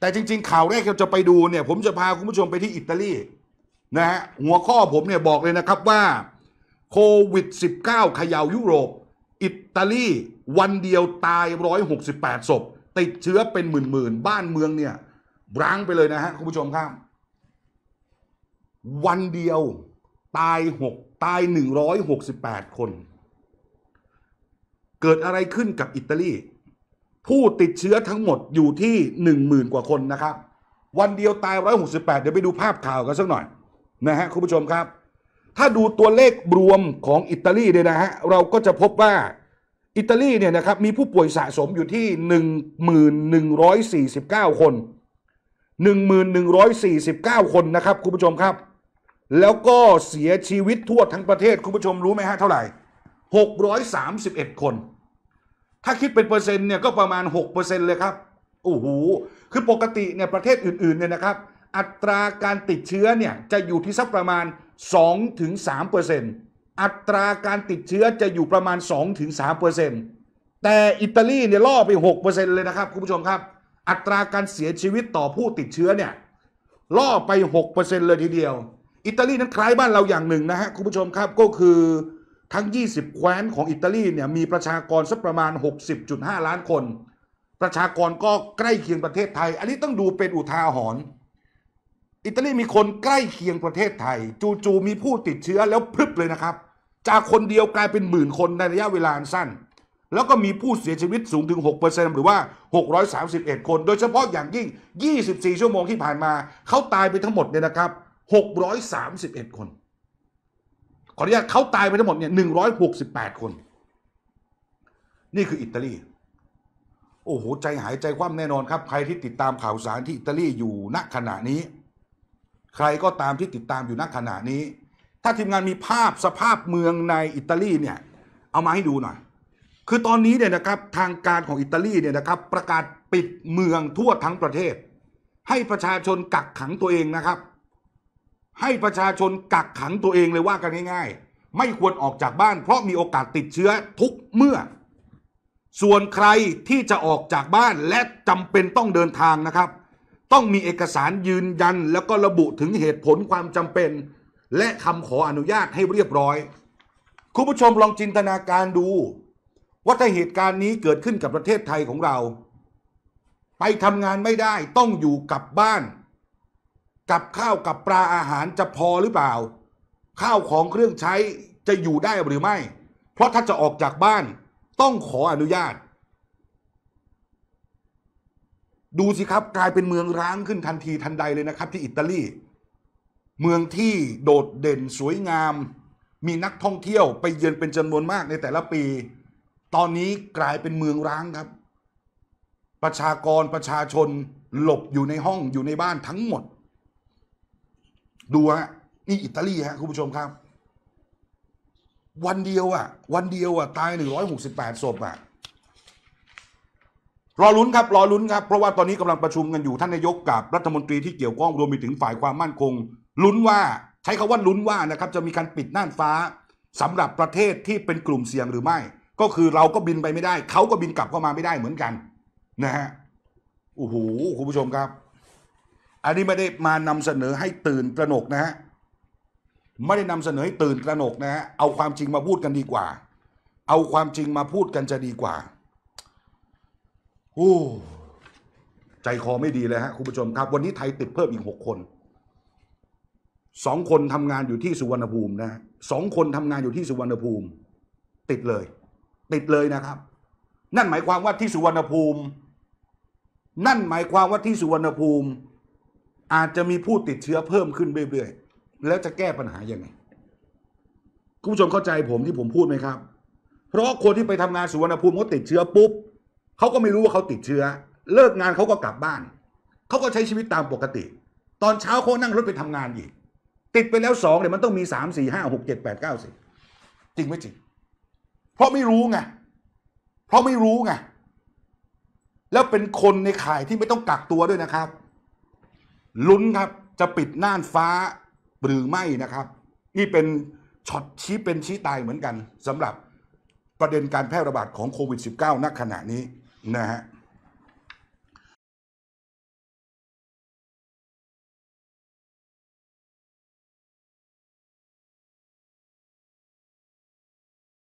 แต่จริง ๆ ข่าวแรกที่เราจะไปดูเนี่ย ผมจะพาคุณผู้ชมไปที่อิตาลีนะฮะ หัวข้อผมเนี่ย บอกเลยนะครับว่า โควิด -19 ขย่าวยุโรป อิตาลีวันเดียวตาย 168ศพติดเชื้อเป็นหมื่น ๆ บ้านเมืองเนี่ย ร้างไปเลยนะฮะ คุณผู้ชมครับ วันเดียว ตาย6ตาย168 คน เกิดอะไรขึ้นกับอิตาลีผู้ติดเชื้อทั้งหมดอยู่ที่หนึ่งหมื่นกว่าคนนะครับ วันเดียวตายร้อยหกสิบแปดเดี๋ยวไปดูภาพข่าวกันสักหน่อยนะฮะคุณผู้ชมครับ ถ้าดูตัวเลขรวมของอิตาลีเนี่ยนะฮะเราก็จะพบว่า อิตาลีเนี่ยนะครับมีผู้ป่วยสะสมอยู่ที่หหหนนนึึ่่่่งงมืร้อยสสีิบเก้าคนหหหนนนึึ่่่่งงมืร้อยสสีิบเก้าคนนะครับ คุณผู้ชมครับ แล้วก็เสียชีวิตทั่วทั้งประเทศ คุณผู้ชมรู้ไหมฮะเท่าไหร่หกร้อยสสามิบเอ็ดคนถ้าคิดเป็นเปอร์เซ็นต์เนี่ยก็ประมาณ6%เลยครับโอ้โห คือปกติเนี่ยประเทศอื่นๆเนี่ยนะครับ อัตราการติดเชื้อเนี่ยจะอยู่ที่สักประมาณ2-3%อัตราการติดเชื้อจะอยู่ประมาณ 2-3%แต่อิตาลีเนี่ยล่อไป6%เลยนะครับคุณผู้ชมครับ อัตราการเสียชีวิตต่อผู้ติดเชื้อเนี่ยล่อไป 6%เลยทีเดียว อิตาลีนั้นคล้ายบ้านเราอย่างหนึ่งนะฮะคุณผู้ชมครับก็คือทั้ง 20 แคว้นของอิตาลี เนี่ย มีประชากรสักประมาณ 60.5 ล้านคน ประชากรก็ใกล้เคียงประเทศไทย อันนี้ต้องดูเป็นอุทาหรณ์ อิตาลี มีคนใกล้เคียงประเทศไทย จู่ๆ มีผู้ติดเชื้อแล้วพรึบเลยนะครับ จากคนเดียวกลายเป็นหมื่นคนในระยะเวลาสั้น แล้วก็มีผู้เสียชีวิตสูงถึง 6%หรือว่า 631 คน โดยเฉพาะอย่างยิ่ง 24 ชั่วโมงที่ผ่านมา เขาตายไปทั้งหมดเนี่ยนะครับ 631 คนขออนุญาตเขาตายไปทั้งหมดเนี่ยหนึ่งร้อยหกสิบแปดคน นี่คืออิตาลี โอ้โห ใจหายใจคว่ำแน่นอนครับ ใครที่ติดตามข่าวสารที่อิตาลีอยู่ณขณะนี้ ใครก็ตามที่ติดตามอยู่ณขณะนี้ ถ้าทีมงานมีภาพสภาพเมืองในอิตาลีเนี่ย เอามาให้ดูหน่อย คือตอนนี้เนี่ยนะครับ ทางการของอิตาลีเนี่ยนะครับ ประกาศปิดเมืองทั่วทั้งประเทศ ให้ประชาชนกักขังตัวเองนะครับให้ประชาชนกักขังตัวเองเลยว่ากันง่ายๆ ไม่ควรออกจากบ้านเพราะมีโอกาสติดเชื้อทุกเมื่อ ส่วนใครที่จะออกจากบ้านและจำเป็นต้องเดินทางนะครับ ต้องมีเอกสารยืนยัน แล้วก็ระบุถึงเหตุผลความจำเป็นและคำขออนุญาตให้เรียบร้อย คุณผู้ชมลองจินตนาการดูว่าถ้าเหตุการณ์นี้เกิดขึ้นกับประเทศไทยของเรา ไปทำงานไม่ได้ต้องอยู่กับบ้านกับข้าวกับปลาอาหารจะพอหรือเปล่า ข้าวของเครื่องใช้จะอยู่ได้หรือไม่ เพราะถ้าจะออกจากบ้าน ต้องขออนุญาต ดูสิครับกลายเป็นเมืองร้างขึ้นทันทีทันใดเลยนะครับ ที่อิตาลี เมืองที่โดดเด่นสวยงาม มีนักท่องเที่ยวไปเยือนเป็นจำนวนมากในแต่ละปี ตอนนี้กลายเป็นเมืองร้างครับ ประชากรประชาชนหลบอยู่ในห้องอยู่ในบ้านทั้งหมดดูฮะนี่อิตาลีฮะคุณผู้ชมครับ วันเดียวอะวันเดียวอะตายหนึ่งร้อยหกสิบแปดศพอะรอลุ้น ครับ รอลุ้น ครับ เพราะว่าตอนนี้กำลังประชุมกันอยู่ท่านนายกกับรัฐมนตรี ที่เกี่ยวข้อง รวมไปถึงฝ่ายความมั่นคงลุ้นว่า ใช้คาว่าลุ้นว่านะครับ จะมีการปิดน่านฟ้า สำหรับประเทศที่เป็นกลุ่มเสี่ยงหรือไม่ ก็คือเราก็บินไปไม่ได้ เขาก็บินกลับเข้ามาไม่ได้เหมือนกัน นะฮะโอ้โหคุณผู้ชมครับอันนี้ไม่ได้มานำเสนอให้ตื่นตระหนกนะฮะไม่ได้นำเสนอให้ตื่นตระหนกนะฮะเอาความจริงมาพูดกันดีกว่า เอาความจริงมาพูดกันจะดีกว่าโอ้ใจคอไม่ดีเลยฮะคุณผู้ชมครับ วันนี้ไทยติดเพิ่มอีกหกคนสองคนทำงานอยู่ที่สุวรรณภูมินะสองคนทำงานอยู่ที่สุวรรณภูมิ ติดเลย ติดเลยนะครับ นั่นหมายความว่าที่สุวรรณภูมิ นั่นหมายความว่าที่สุวรรณภูมิอาจจะมีผู้ติดเชื้อเพิ่มขึ้นเรื่อยๆ แล้วจะแก้ปัญหายังไง คุณผู้ชมเข้าใจผมที่ผมพูดไหมครับ เพราะคนที่ไปทำงานสุวรรณภูมิเขาติดเชื้อปุ๊บ เขาก็ไม่รู้ว่าเขาติดเชื้อ เลิกงานเขาก็กลับบ้าน เขาก็ใช้ชีวิตตามปกติ ตอนเช้าเขานั่งรถไปทำงานอีก ติดไปแล้วสองเดี๋ยมันต้องมีสามสี่ห้าหกเจ็ดแปดเก้าสิบ จริงไหมจริง เพราะไม่รู้ไง เพราะไม่รู้ไง แล้วเป็นคนในข่ายที่ไม่ต้องกักตัวด้วยนะครับลุ้นครับจะปิดน่านฟ้าหรือไม่นะครับ นี่เป็นช็อตชี้เป็นชี้ตายเหมือนกันสำหรับประเด็นการแพร่ระบาดของโควิด -19 ณขณะนี้นะฮะ